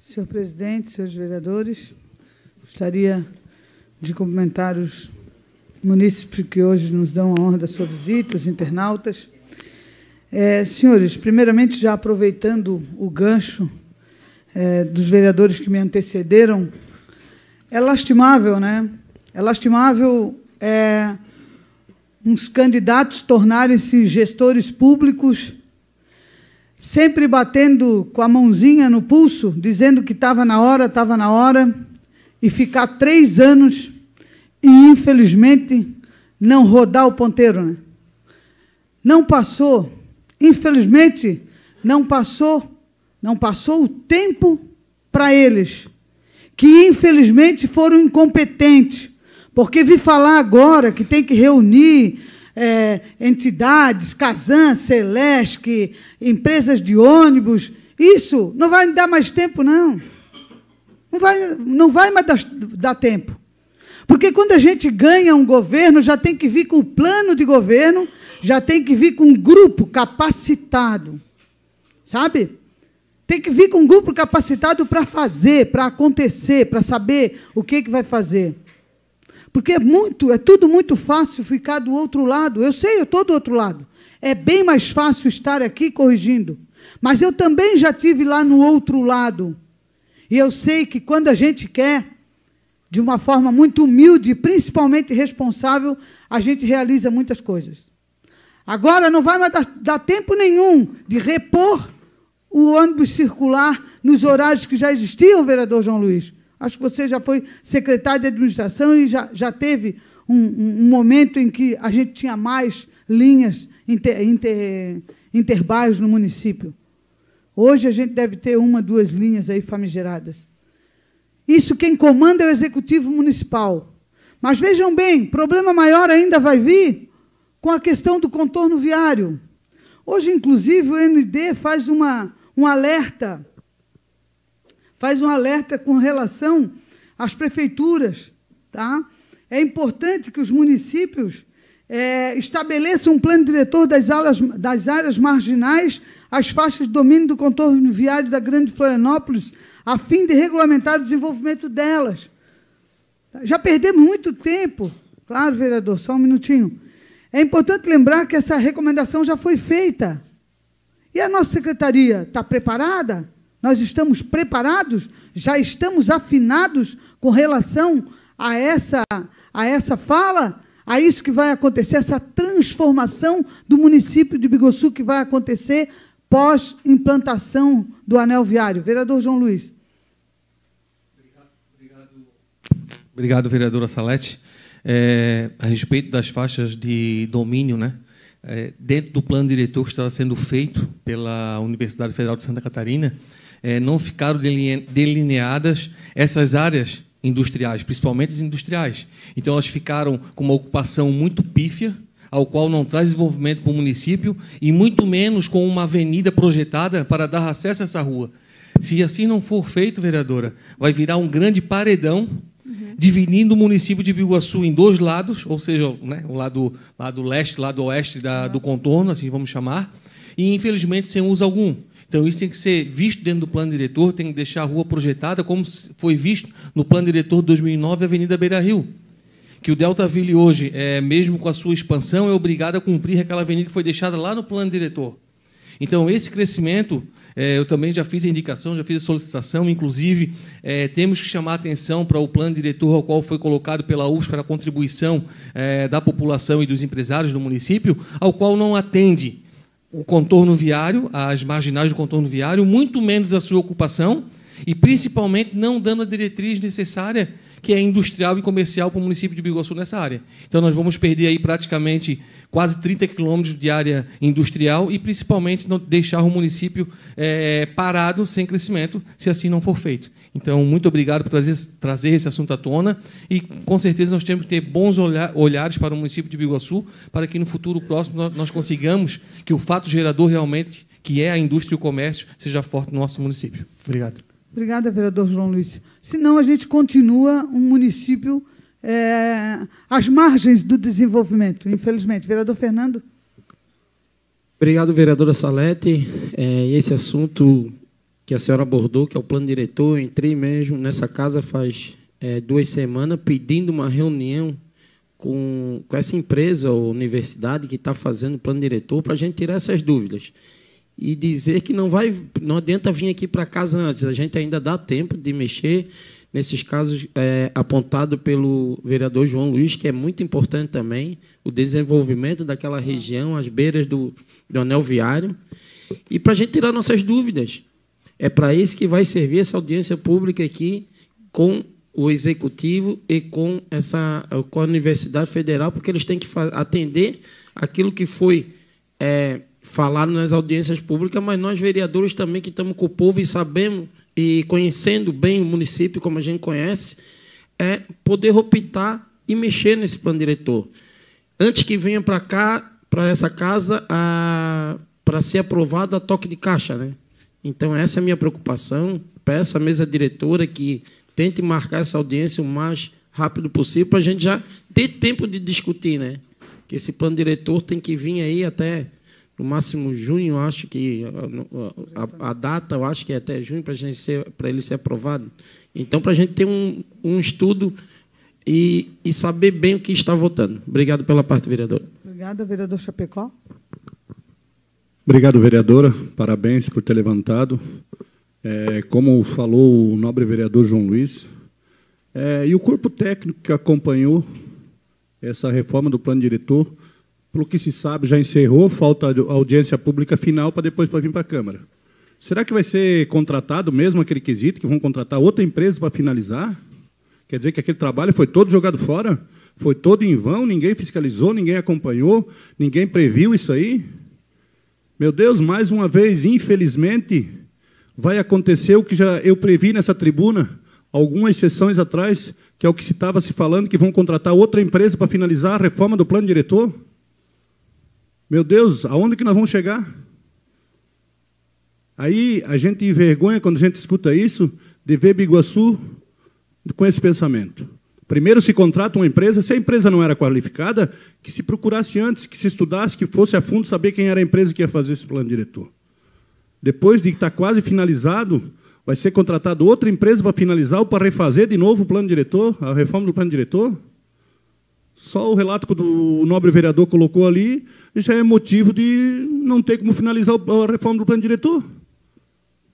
Senhor presidente, senhores vereadores, gostaria de cumprimentar os munícipes que hoje nos dão a honra da sua visita, os internautas. É, senhores, primeiramente, já aproveitando o gancho é, dos vereadores que me antecederam, é lastimável, né? É lastimável é, uns candidatos tornarem-se gestores públicos sempre batendo com a mãozinha no pulso, dizendo que estava na hora, estava na hora, e ficar três anos e, infelizmente, não rodar o ponteiro. Né? Não passou, infelizmente, não passou, não passou o tempo para eles, que infelizmente foram incompetentes, porque vi falar agora que tem que reunir é, entidades, Casan, Celeste, empresas de ônibus. Isso não vai dar mais tempo, não. Não vai, não vai mais dar, dar tempo. Porque quando a gente ganha um governo, já tem que vir com o plano de governo, já tem que vir com um grupo capacitado. Sabe? Tem que vir com um grupo capacitado para fazer, para acontecer, para saber o que, que vai fazer. Porque é muito, é tudo muito fácil ficar do outro lado. Eu sei, eu estou do outro lado. É bem mais fácil estar aqui corrigindo. Mas eu também já tive lá no outro lado. E eu sei que quando a gente quer, de uma forma muito humilde, principalmente responsável, a gente realiza muitas coisas. Agora não vai mais dar, dar tempo nenhum de repor o ônibus circular nos horários que já existiam, vereador João Luiz. Acho que você já foi secretário de administração e já, já teve um, um, momento em que a gente tinha mais linhas inter, inter, interbairros no município. Hoje a gente deve ter uma, duas linhas aí famigeradas. Isso quem comanda é o executivo municipal. Mas vejam bem, problema maior ainda vai vir com a questão do contorno viário. Hoje, inclusive, o ND faz uma, um alerta faz um alerta com relação às prefeituras. Tá? É importante que os municípios é, estabeleçam um plano diretor das, das áreas marginais, as faixas de domínio do contorno viário da Grande Florianópolis, a fim de regulamentar o desenvolvimento delas. Já perdemos muito tempo. Claro, vereador, só um minutinho. É importante lembrar que essa recomendação já foi feita. E a nossa secretaria está preparada? Nós estamos preparados? Já estamos afinados com relação a essa, a essa fala? A isso que vai acontecer, essa transformação do município de Bigossu que vai acontecer pós implantação do anel viário. Vereador João Luiz. Obrigado, vereadora Salete. É, a respeito das faixas de domínio, né? É, dentro do plano diretor que estava sendo feito pela Universidade Federal de Santa Catarina, eh, não ficaram delineadas essas áreas industriais, principalmente as industriais. Então, elas ficaram com uma ocupação muito pífia, ao qual não traz desenvolvimento para o município, e muito menos com uma avenida projetada para dar acesso a essa rua. Se assim não for feito, vereadora, vai virar um grande paredão uhum. dividindo o município de Biguaçu em dois lados, ou seja, né, o lado, lado leste, lado oeste da, do contorno, assim vamos chamar, e infelizmente sem uso algum. Então, isso tem que ser visto dentro do plano diretor, tem que deixar a rua projetada, como foi visto no plano diretor de 2009, Avenida Beira Rio. Que o Delta Ville hoje, é, mesmo com a sua expansão, é obrigado a cumprir aquela avenida que foi deixada lá no plano diretor. Então, esse crescimento, é, eu também já fiz a indicação, já fiz a solicitação, inclusive é, temos que chamar atenção para o plano diretor ao qual foi colocado pela UFS para a contribuição é, da população e dos empresários do município, ao qual não atende o contorno viário, as marginais do contorno viário, muito menos a sua ocupação e, principalmente, não dando a diretriz necessária que é industrial e comercial para o município de Biguaçu nessa área. Então, nós vamos perder aí praticamente quase 30 quilômetros de área industrial e, principalmente, não deixar o município é, parado, sem crescimento, se assim não for feito. Então, muito obrigado por trazer, trazer esse assunto à tona e, com certeza, nós temos que ter bons olhares para o município de Biguaçu para que, no futuro próximo, nós, nós consigamos que o fato gerador realmente, que é a indústria e o comércio, seja forte no nosso município. Obrigado. Obrigada, vereador João Luiz. Senão a gente continua um município é, às margens do desenvolvimento, infelizmente. Vereador Fernando. Obrigado, vereadora Salete. É, esse assunto que a senhora abordou, que é o plano diretor, eu entrei mesmo nessa casa faz é, duas semanas pedindo uma reunião com, com essa empresa ou universidade que está fazendo o plano diretor para a gente tirar essas dúvidas e dizer que não vai, não adianta vir aqui para casa antes. A gente ainda dá tempo de mexer nesses casos é, apontado pelo vereador João Luiz, que é muito importante também o desenvolvimento daquela região, as beiras do, do anel viário, e para a gente tirar nossas dúvidas. É para isso que vai servir essa audiência pública aqui com o executivo e com essa com a Universidade Federal, porque eles têm que atender aquilo que foi é, falado nas audiências públicas, mas nós, vereadores, também que estamos com o povo e sabemos, e conhecendo bem o município, como a gente conhece, é poder optar e mexer nesse plano diretor. Antes que venha para cá, para essa casa, para ser aprovado a toque de caixa. Né? Então, essa é a minha preocupação. Peço à mesa diretora que tente marcar essa audiência o mais rápido possível, para a gente já ter tempo de discutir, né? que esse plano diretor tem que vir aí até no máximo junho, acho que a, a, a, data, eu acho que é até junho para gente ser para ele ser aprovado. Então, para a gente ter um, um estudo e, e, saber bem o que está votando. Obrigado pela parte, vereador. Obrigada, vereador Chapecó. Obrigado, vereadora. Parabéns por ter levantado. É, como falou o nobre vereador João Luiz, é, e o corpo técnico que acompanhou essa reforma do plano diretor, pelo que se sabe, já encerrou, falta a audiência pública final para depois para vir para a Câmara. Será que vai ser contratado mesmo aquele quesito, que vão contratar outra empresa para finalizar? Quer dizer que aquele trabalho foi todo jogado fora? Foi todo em vão, ninguém fiscalizou, ninguém acompanhou, ninguém previu isso aí? Meu Deus, mais uma vez, infelizmente, vai acontecer o que já eu previ nessa tribuna, algumas sessões atrás, que é o que se estava se falando, que vão contratar outra empresa para finalizar a reforma do plano diretor? Meu Deus, aonde que nós vamos chegar? Aí a gente envergonha quando a gente escuta isso, de ver Biguaçu com esse pensamento. Primeiro se contrata uma empresa, se a empresa não era qualificada, que se procurasse antes, que se estudasse, que fosse a fundo saber quem era a empresa que ia fazer esse plano diretor. Depois de estar tá quase finalizado, vai ser contratado outra empresa para finalizar ou para refazer de novo o plano diretor, a reforma do plano diretor? Só o relato que o nobre vereador colocou ali já é motivo de não ter como finalizar a reforma do plano diretor.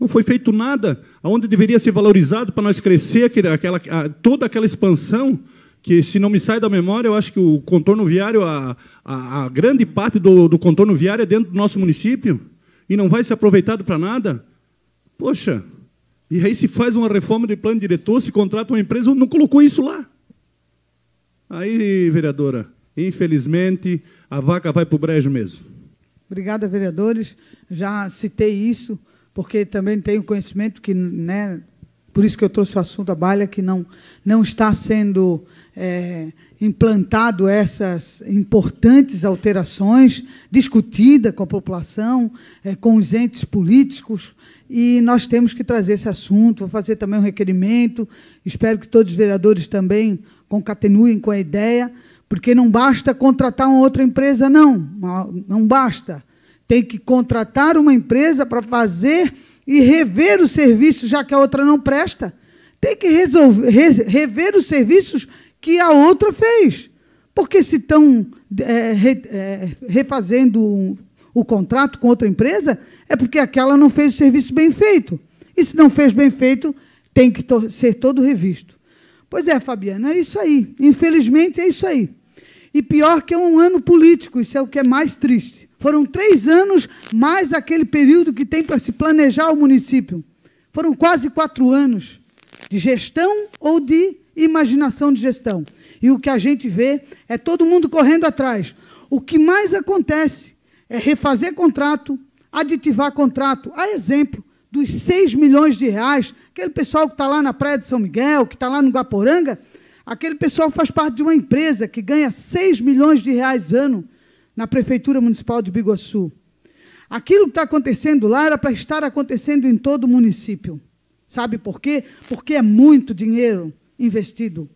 Não foi feito nada, aonde deveria ser valorizado para nós crescer aquela, toda aquela expansão, que se não me sai da memória, eu acho que o contorno viário, a, a, a grande parte do, do, contorno viário é dentro do nosso município e não vai ser aproveitado para nada. Poxa, e aí se faz uma reforma de plano diretor, se contrata uma empresa, não colocou isso lá. Aí, vereadora, infelizmente, a vaca vai para o brejo mesmo. Obrigada, vereadores. Já citei isso, porque também tenho conhecimento que, né, por isso que eu trouxe o assunto à baila, que não, não está sendo é, implantado essas importantes alterações, discutida com a população, é, com os entes políticos, e nós temos que trazer esse assunto. Vou fazer também um requerimento, espero que todos os vereadores também concatenuem com a ideia, porque não basta contratar uma outra empresa, não, não basta. Tem que contratar uma empresa para fazer e rever os serviços, já que a outra não presta. Tem que resolver, rever os serviços que a outra fez. Porque se estão é, re, é, refazendo um, o contrato com outra empresa, é porque aquela não fez o serviço bem feito. E se não fez bem feito, tem que ser todo revisto. Pois é, Fabiana, é isso aí. Infelizmente, é isso aí. E pior que é um ano político, isso é o que é mais triste. Foram três anos mais aquele período que tem para se planejar o município. Foram quase quatro anos de gestão ou de imaginação de gestão. E o que a gente vê é todo mundo correndo atrás. O que mais acontece é refazer contrato, aditivar contrato. A exemplo dos 6 milhões de reais, aquele pessoal que está lá na Praia de São Miguel, que está lá no Guaporanga, aquele pessoal faz parte de uma empresa que ganha 6 milhões de reais ano na Prefeitura Municipal de Biguaçu. Aquilo que está acontecendo lá era para estar acontecendo em todo o município. Sabe por quê? Porque é muito dinheiro investido.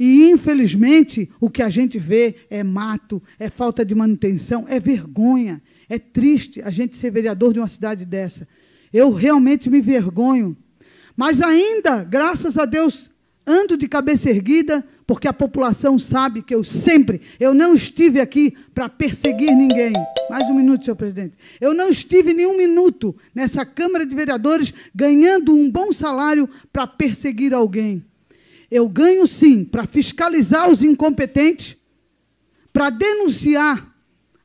E, infelizmente, o que a gente vê é mato, é falta de manutenção, é vergonha. É triste a gente ser vereador de uma cidade dessa. Eu realmente me vergonho. Mas ainda, graças a Deus, ando de cabeça erguida, porque a população sabe que eu sempre, eu não estive aqui para perseguir ninguém. Mais um minuto, senhor presidente. Eu não estive nenhum minuto nessa Câmara de Vereadores ganhando um bom salário para perseguir alguém. Eu ganho sim para fiscalizar os incompetentes, para denunciar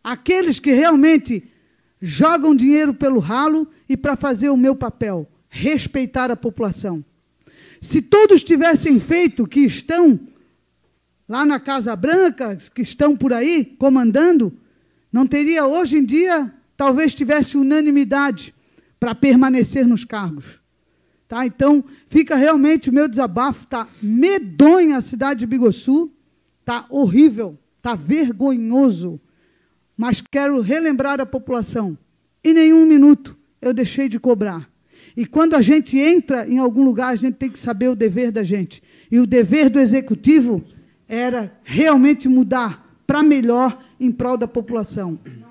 aqueles que realmente jogam dinheiro pelo ralo e para fazer o meu papel, respeitar a população. Se todos tivessem feito o que estão lá na Casa Branca, que estão por aí comandando, não teria hoje em dia, talvez tivesse unanimidade para permanecer nos cargos. Tá? Então, fica realmente o meu desabafo, tá medonha a cidade de Bigossu, tá horrível, tá vergonhoso. Mas quero relembrar a população, em nenhum minuto eu deixei de cobrar. E quando a gente entra em algum lugar, a gente tem que saber o dever da gente. E o dever do executivo era realmente mudar para melhor em prol da população.